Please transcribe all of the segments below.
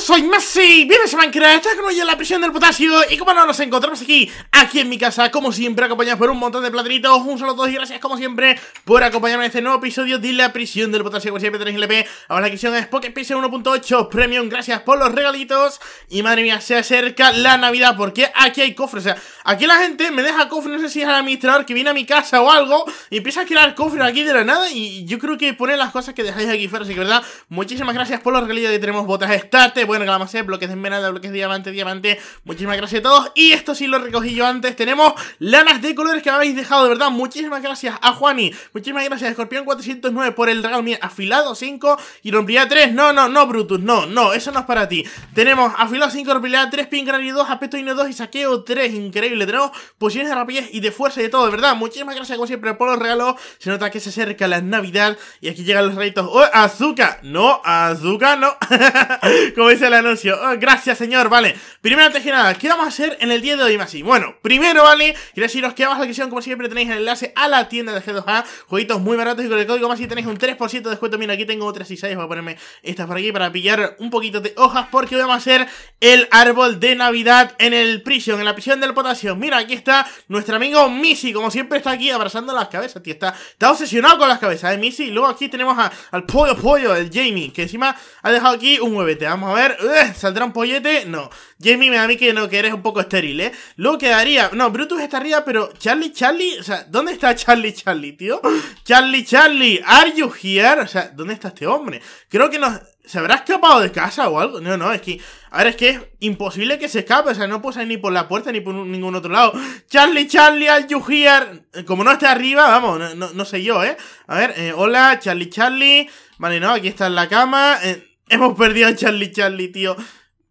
Soy Messi, bienvenidos a Minecraft, con hoy en la prisión del potasio Y como no, nos encontramos aquí, aquí en mi casa, como siempre, acompañados por un montón de platinitos Un saludo a todos y gracias, como siempre, por acompañarme en este nuevo episodio de la prisión del potasio Como siempre tenéis el EP, ahora la edición es Pocket 1.8 Premium, gracias por los regalitos Y madre mía, se acerca la Navidad, porque aquí hay cofres, o sea, aquí la gente me deja cofres, no sé si es el administrador que viene a mi casa o algo Y empieza a crear cofres aquí de la nada, y yo creo que pone las cosas que dejáis aquí fuera, así que verdad, muchísimas gracias por los regalitos que tenemos Botas botas estate, bueno, que hacer bloques de esmeralda, bloques de diamante, diamante. Muchísimas gracias a todos. Y esto sí lo recogí yo antes. Tenemos lanas de colores que me habéis dejado, de verdad. Muchísimas gracias a Juani. Muchísimas gracias a Escorpión 409 por el regalo. afilado 5 y rompía 3. No, no, no, Brutus. No, no, eso no es para ti. Tenemos afilado 5, rompía 3, y 2, aspecto ino 2 y saqueo 3. Increíble. Tenemos pociones de rapidez y de fuerza y de todo, de verdad. Muchísimas gracias, como siempre, por los regalos. Se nota que se acerca la Navidad y aquí llegan los rayitos. ¡Oh, azúcar! No, azúcar no. Como dice el anuncio. Oh, gracias, señor. Vale. Primero, antes que nada, ¿qué vamos a hacer en el día de hoy, Masi? Bueno, primero, ¿vale? Quiero deciros que abajo en la descripción, como siempre, tenéis el enlace a la tienda de G2A. Jueguitos muy baratos y con el código Masi tenéis un 3% de descuento. Mira, aquí tengo otras y 6. Voy a ponerme estas por aquí para pillar un poquito de hojas porque vamos a hacer el árbol de Navidad en el prisión, en la prisión del potasio. Mira, aquí está nuestro amigo Missy, como siempre está aquí abrazando las cabezas, tío. Está, obsesionado con las cabezas, ¿eh, Missy? Luego aquí tenemos al pollo pollo, el Jamie, que encima ha dejado aquí muévete, vamos a ver. Eh, ¿Saldrá un pollete? No. Jamie me da a mí que no, que eres un poco estéril, ¿eh? Luego quedaría... No, Brutus está arriba, pero Charlie, Charlie... O sea, ¿dónde está Charlie, Charlie, tío? Charlie, Charlie, ¿are you here? O sea, ¿dónde está este hombre? Creo que nos... ¿Se habrá escapado de casa o algo? No, no, es que... Ahora es que es imposible que se escape, o sea, no puede salir ni por la puerta ni por ningún otro lado. Charlie, Charlie, are you here? Eh, como no está arriba, vamos, no, sé yo, ¿eh? A ver, eh, hola, Charlie, Charlie. Vale, no, aquí está en la cama. Eh, Hemos perdido a Charlie Charlie, tío.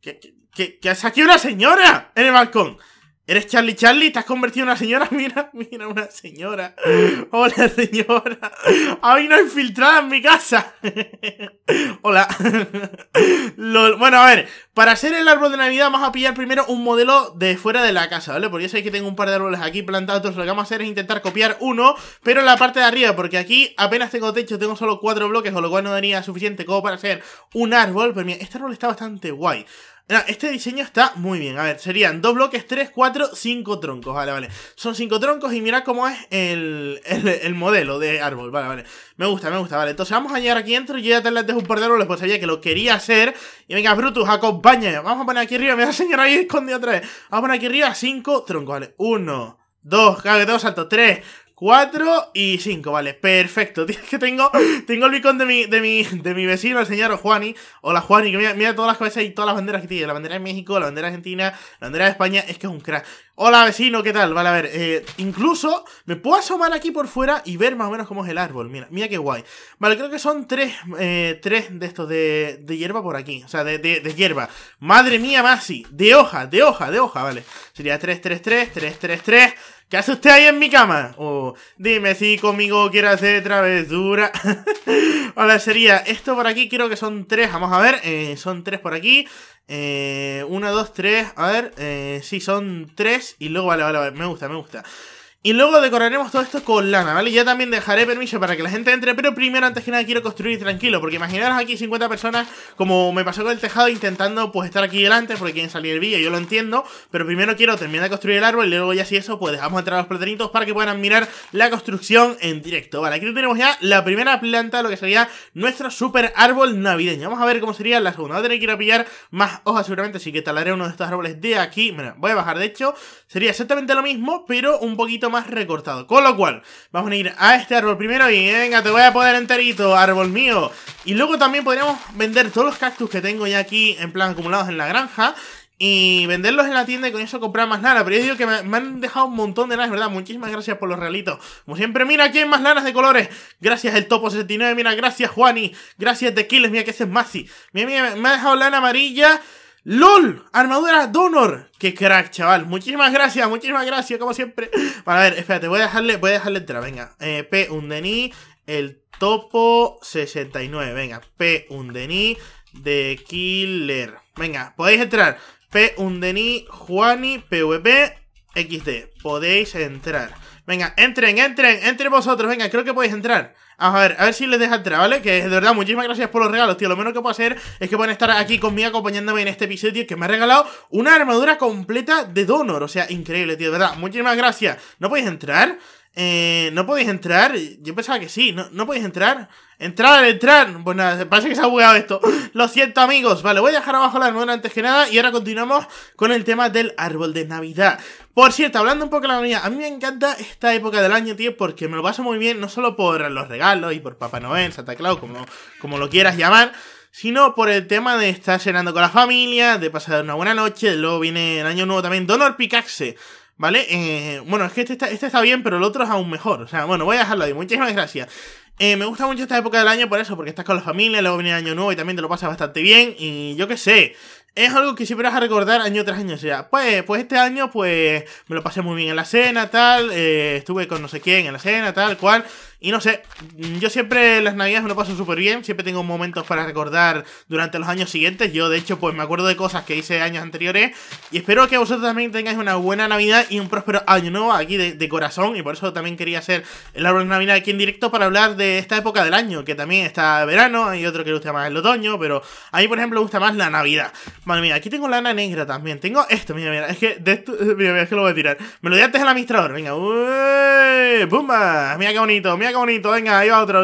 ¿Qué, qué, que, una señora en el balcón. ¿Eres Charlie Charlie? ¿Te has convertido en una señora? Mira, mira, una señora. Hola, señora. Hoy no hay filtrada en mi casa. Hola. Bueno, a ver. Para hacer el árbol de Navidad vamos a pillar primero un modelo de fuera de la casa, ¿vale? Porque ya sabéis que tengo un par de árboles aquí plantados. lo que vamos a hacer es intentar copiar uno, pero en la parte de arriba. Porque aquí apenas tengo techo, tengo solo cuatro bloques, con lo cual no daría suficiente como para hacer un árbol. Pero mira, este árbol está bastante guay. Este diseño está muy bien. A ver, serían dos bloques, tres, cuatro, cinco troncos. Vale, vale. Son cinco troncos y mira cómo es el, modelo de árbol. Vale, vale. Me gusta, me gusta. Vale, entonces vamos a llegar aquí dentro. Yo ya te las un par de árboles, pues sabía que lo quería hacer. Y venga, Brutus, acompaña. Vamos a poner aquí arriba. Me señor enseñar ahí escondido otra vez. Vamos a poner aquí arriba cinco troncos. Vale, uno, dos, claro dos tengo salto, tres, 4 y 5, vale, perfecto. Tío, es que tengo, tengo el bicón de mi, de mi, de mi vecino, el señor Juani. Hola Juani, que mira, todas las cabezas y todas las banderas que tiene. La bandera de México, la bandera de Argentina, la bandera de España, es que es un crack. Hola vecino, ¿qué tal? Vale, a ver, eh, incluso me puedo asomar aquí por fuera y ver más o menos cómo es el árbol. Mira, mira qué guay. Vale, creo que son tres, eh, tres de estos de, de hierba por aquí. O sea, de, de, de hierba. Madre mía, Masi, de hoja, de hoja, de hoja, vale. Sería 333, 333. ¿Qué hace usted ahí en mi cama? O dime si conmigo quiere hacer travesura. Ahora sería esto por aquí, creo que son tres. Vamos a ver, eh, son tres por aquí. Eh, uno, dos, tres. A ver, eh, sí, son tres. Y luego, vale, vale, vale. Me gusta, me gusta. Y luego decoraremos todo esto con lana, ¿vale? Ya también dejaré permiso para que la gente entre, pero primero, antes que nada, quiero construir tranquilo, porque imaginaros aquí 50 personas, como me pasó con el tejado, intentando pues estar aquí delante, porque quieren salir el vídeo, yo lo entiendo, pero primero quiero terminar de construir el árbol y luego ya si eso, pues dejamos entrar a los platanitos para que puedan mirar la construcción en directo. Vale, aquí tenemos ya la primera planta, lo que sería nuestro super árbol navideño. Vamos a ver cómo sería la segunda. Voy a tener que ir a pillar más hojas seguramente, así que talaré uno de estos árboles de aquí. Bueno, voy a bajar, de hecho, sería exactamente lo mismo, pero un poquito más recortado. Con lo cual, vamos a ir a este árbol primero y venga, te voy a poder enterito, árbol mío. Y luego también podríamos vender todos los cactus que tengo ya aquí en plan acumulados en la granja y venderlos en la tienda y con eso comprar más lana. Pero yo digo que me, han dejado un montón de lanas, ¿verdad? Muchísimas gracias por los realitos. Como siempre, mira aquí hay más lanas de colores. Gracias el Topo 69, mira, gracias Juani, gracias Tequiles, mira que ese es Masi. Mira, mira, me ha dejado lana amarilla. LOL, armadura Donor. Qué crack, chaval. Muchísimas gracias, muchísimas gracias, como siempre. Para ver, espérate, voy a dejarle, voy dejarle entrar. Venga, eh, P Undeni, el topo 69. Venga, P Undeni, de Killer. Venga, podéis entrar. P Undeni, Juani, PvP, XD. Podéis entrar. Venga, entren, entren, entren vosotros. Venga, creo que podéis entrar. A ver, a ver si les deja entrar, ¿vale? Que de verdad, muchísimas gracias por los regalos, tío. Lo menos que puedo hacer es que puedan estar aquí conmigo acompañándome en este episodio, tío, que me ha regalado una armadura completa de Donor. O sea, increíble, tío. De verdad, muchísimas gracias. ¿No podéis entrar? Eh, no podéis entrar. Yo pensaba que sí, no, no podéis entrar. Entrar, entrar. bueno pues parece que se ha bugueado esto. Lo siento, amigos. Vale, voy a dejar abajo la nueva antes que nada. Y ahora continuamos con el tema del árbol de Navidad. Por cierto, hablando un poco de la Navidad, a mí me encanta esta época del año, tío, porque me lo paso muy bien, no solo por los regalos y por Papá Noel, Santa Claus, como, como lo quieras llamar sino por el tema de estar cenando con la familia, de pasar una buena noche, luego viene el año nuevo también, Donor Picaxe, ¿Vale? Eh, bueno, es que este está, este está, bien, pero el otro es aún mejor. O sea, bueno, voy a dejarlo ahí. Muchísimas gracias. Eh, me gusta mucho esta época del año por eso, porque estás con la familia, luego viene año nuevo y también te lo pasas bastante bien. Y yo qué sé, es algo que siempre vas a recordar año tras año. O sea, pues, pues este año, pues me lo pasé muy bien en la cena, tal. Eh, estuve con no sé quién en la cena, tal, cual. Y no sé, yo siempre las navidades me lo paso súper bien, siempre tengo momentos para recordar durante los años siguientes. Yo, de hecho, pues me acuerdo de cosas que hice años anteriores. Y espero que vosotros también tengáis una buena Navidad y un próspero año nuevo aquí de, corazón. Y por eso también quería hacer el árbol de Navidad aquí en directo para hablar de esta época del año, que también está verano, hay otro que le gusta más el otoño, pero a mí, por ejemplo, me gusta más la Navidad. Madre mira, aquí tengo lana negra también. Tengo esto, mira, mira, es que de esto, mira, mira, es que lo voy a tirar. Me lo di antes el administrador, venga, ¡Bumba! Mira qué bonito, mira qué bonito, venga, ahí va otro.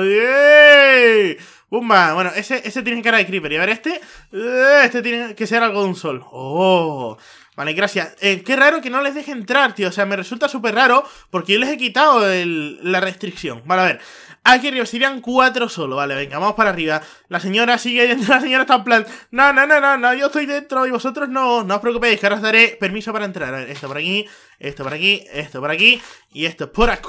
¡Bumba! Bueno, ese, ese tiene cara de creeper. Y a ver, este. Eh, este tiene que ser algo de un sol. ¡Oh! Vale, gracias. Eh, qué raro que no les deje entrar, tío. O sea, me resulta súper raro porque yo les he quitado el, la restricción. Vale, a ver. Aquí arriba serían cuatro solo. Vale, venga, vamos para arriba. La señora sigue dentro. La señora está en plan. No, no, no, no, Yo estoy dentro y vosotros no. No os preocupéis, que ahora os daré permiso para entrar. esto por aquí, esto por aquí, esto por aquí y esto por acá.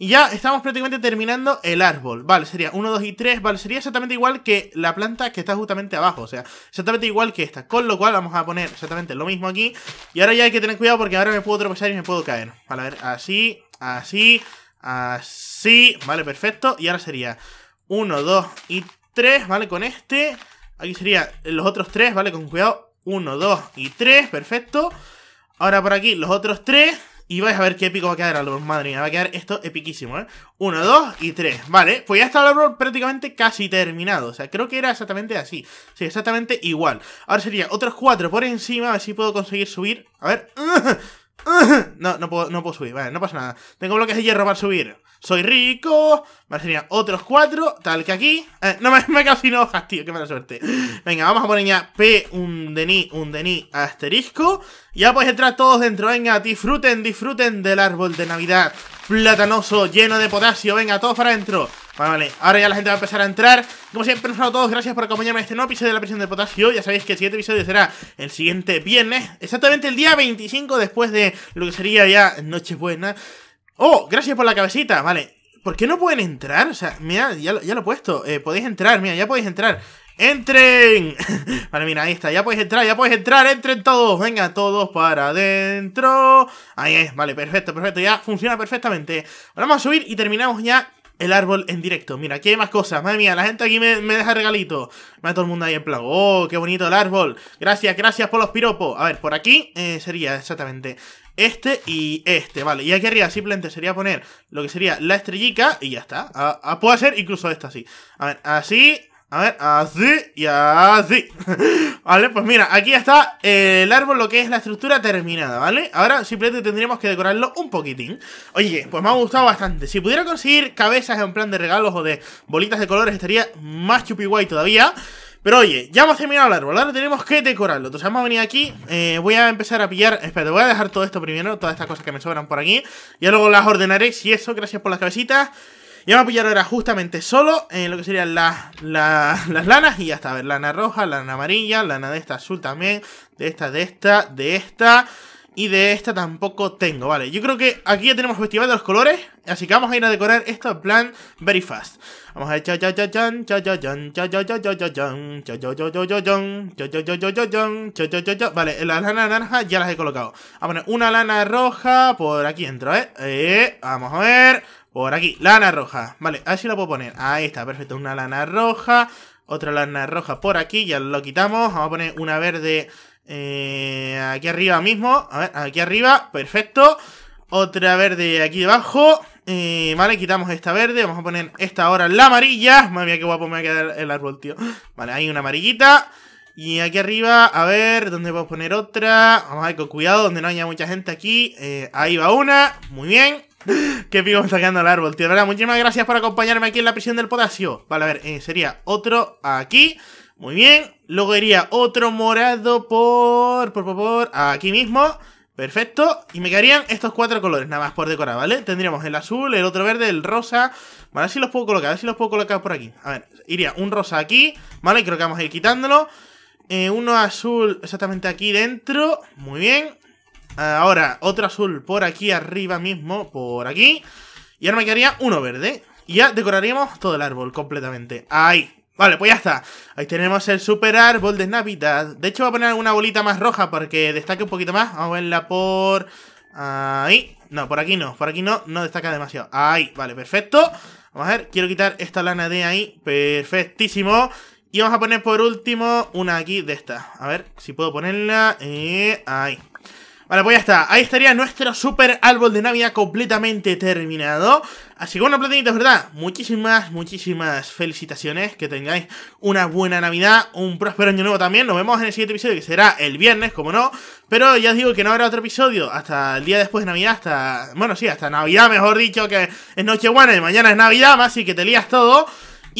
Y ya estamos prácticamente terminando el árbol. Vale, sería uno, dos y tres Vale, sería exactamente igual que la planta que está justamente abajo. O sea, exactamente igual que esta. Con lo cual vamos a poner exactamente lo mismo aquí. Y ahora ya hay que tener cuidado porque ahora me puedo tropezar y me puedo caer. Vale, a ver, así, así, así. Vale, perfecto. Y ahora sería 1, 2 y 3, ¿vale? Con este. Aquí sería los otros 3, ¿vale? Con cuidado. 1, 2 y 3, perfecto. Ahora por aquí los otros 3. Y vais a ver qué épico va a quedar, árbol. Madre mía, va a quedar esto epiquísimo, ¿eh? Uno, dos y tres. Vale, pues ya está el árbol prácticamente casi terminado. O sea, creo que era exactamente así. Sí, exactamente igual. Ahora sería otros cuatro por encima, a ver si puedo conseguir subir. A ver... No, no puedo, no puedo subir, vale, no pasa nada. Tengo bloques de hierro para subir. Soy rico. Vale, sería otros cuatro, tal que aquí. Eh, no me, me he sin hojas, tío, qué mala suerte. Venga, vamos a poner ya P, un deni un deni asterisco. Ya podéis entrar todos dentro, venga, disfruten, disfruten del árbol de Navidad. Platanoso, lleno de potasio, venga, todos para adentro. Vale, vale, ahora ya la gente va a empezar a entrar Como siempre, un saludo a todos, gracias por acompañarme en este nuevo episodio de la Presión de potasio Ya sabéis que el siguiente episodio será el siguiente viernes Exactamente el día 25 después de lo que sería ya Nochebuena Oh, gracias por la cabecita, vale ¿Por qué no pueden entrar? O sea, mira, ya lo, he puesto eh, Podéis entrar, mira, ya podéis entrar ¡Entren! vale, mira, ahí está. Ya podéis entrar, ya podéis entrar. Entren todos. Venga, todos para adentro. Ahí es. Vale, perfecto, perfecto. Ya funciona perfectamente. Ahora vamos a subir y terminamos ya el árbol en directo. Mira, aquí hay más cosas. Madre mía, la gente aquí me, me deja Me da todo el mundo ahí en plan, oh, qué bonito el árbol. Gracias, gracias por los piropos. A ver, por aquí eh, sería exactamente este y este, vale. Y aquí arriba simplemente sería poner lo que sería la estrellita y ya está. A, ah, ah, puedo hacer incluso esta así. A ver, así, a ver, así y así. vale, pues mira, aquí está eh, el árbol, lo que es la estructura terminada, ¿vale? Ahora simplemente tendríamos que decorarlo un poquitín. Oye, pues me ha gustado bastante. Si pudiera conseguir cabezas en plan de regalos o de bolitas de colores, estaría más chupi guay todavía. Pero oye, ya hemos terminado el árbol, ahora tenemos que decorarlo Entonces vamos a venir aquí, eh, voy a empezar a pillar Espera, voy a dejar todo esto primero, todas estas cosas que me sobran por aquí y luego las ordenaré, si eso, gracias por las cabecitas y vamos a ahora justamente solo en lo que serían las las lanas. Y ya está, a ver, lana roja, lana amarilla, lana de esta azul también, de esta, de esta, de esta. Y de esta tampoco tengo, vale. Yo creo que aquí ya tenemos festival de los colores. Así que vamos a ir a decorar esto en plan very fast. Vamos a echar Vale, las lanas naranjas ya las he colocado. Vamos a poner una lana roja. Por aquí dentro, ¿eh? eh vamos a ver. Por aquí, lana roja. Vale, así la puedo poner. Ahí está, perfecto. Una lana roja. Otra lana roja por aquí. Ya lo quitamos. Vamos a poner una verde eh, aquí arriba mismo. A ver, aquí arriba. Perfecto. Otra verde aquí debajo. Eh, vale, quitamos esta verde. Vamos a poner esta ahora la amarilla. Madre mía, qué guapo me va a quedar el árbol, tío. Vale, hay una amarillita. Y aquí arriba, a ver, ¿dónde puedo poner otra? Vamos a ver, con cuidado, donde no haya mucha gente aquí. Eh, ahí va una. Muy bien. Qué pico me está quedando el árbol, tío. De verdad, muchísimas gracias por acompañarme aquí en la prisión del potasio. Vale, a ver, eh, sería otro aquí. Muy bien. Luego iría otro morado por, por, aquí mismo. Perfecto. Y me quedarían estos cuatro colores nada más por decorar, ¿vale? Tendríamos el azul, el otro verde, el rosa. Vale, a si los puedo colocar, a ver si los puedo colocar por aquí. A ver, iría un rosa aquí, ¿vale? Creo que vamos a ir quitándolo. Eh, uno azul exactamente aquí dentro. Muy bien. Ah, ahora, otro azul por aquí arriba mismo, por aquí. Y ahora me quedaría uno verde. Y ya decoraríamos todo el árbol completamente. Ahí. Vale, pues ya está. Ahí tenemos el super árbol de Navidad. De hecho, voy a poner una bolita más roja porque destaque un poquito más. Vamos a verla por... Ahí. No, por aquí no. Por aquí no, no destaca demasiado. Ahí, vale, perfecto. Vamos a ver, quiero quitar esta lana de ahí. Perfectísimo. Y vamos a poner por último una aquí de esta. A ver si puedo ponerla. Eh, ahí. Vale, pues ya está. Ahí estaría nuestro super árbol de Navidad completamente terminado. Así que bueno, platinitos, ¿verdad? Muchísimas, muchísimas felicitaciones. Que tengáis una buena Navidad, un próspero año nuevo también. Nos vemos en el siguiente episodio, que será el viernes, como no. Pero ya os digo que no habrá otro episodio hasta el día después de Navidad, hasta... Bueno, sí, hasta Navidad, mejor dicho, que es Nochebuena y mañana es Navidad, más, así que te lías todo.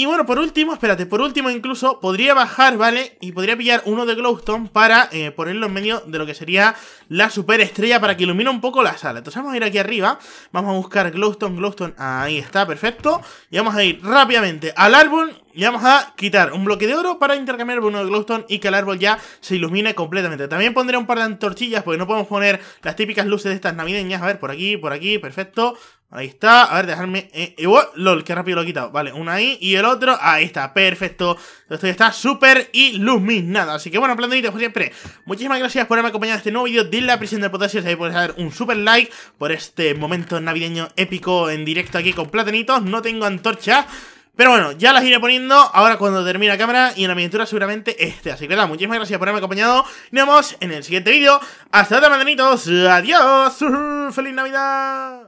Y bueno, por último, espérate, por último incluso podría bajar, ¿vale? Y podría pillar uno de glowstone para eh, ponerlo en medio de lo que sería la superestrella para que ilumine un poco la sala. Entonces vamos a ir aquí arriba, vamos a buscar glowstone, glowstone, ahí está, perfecto. Y vamos a ir rápidamente al árbol y vamos a quitar un bloque de oro para intercambiar uno de glowstone y que el árbol ya se ilumine completamente. También pondré un par de antorchillas porque no podemos poner las típicas luces de estas navideñas. A ver, por aquí, por aquí, perfecto. Ahí está. A ver, dejarme... Eh, LOL, qué rápido lo he quitado. Vale, una ahí y el otro. Ahí está, perfecto. Esto ya está súper iluminado. Así que bueno, platanitos, siempre. Muchísimas gracias por haberme acompañado en este nuevo vídeo de la prisión de potasio. Si podéis dar un super like por este momento navideño épico en directo aquí con platanitos. No tengo antorcha. Pero bueno, ya las iré poniendo ahora cuando termine la cámara y en la miniatura seguramente este. Así que nada, muchísimas gracias por haberme acompañado. Nos vemos en el siguiente vídeo. Hasta otra, platanitos, Adiós. ¡Feliz Navidad!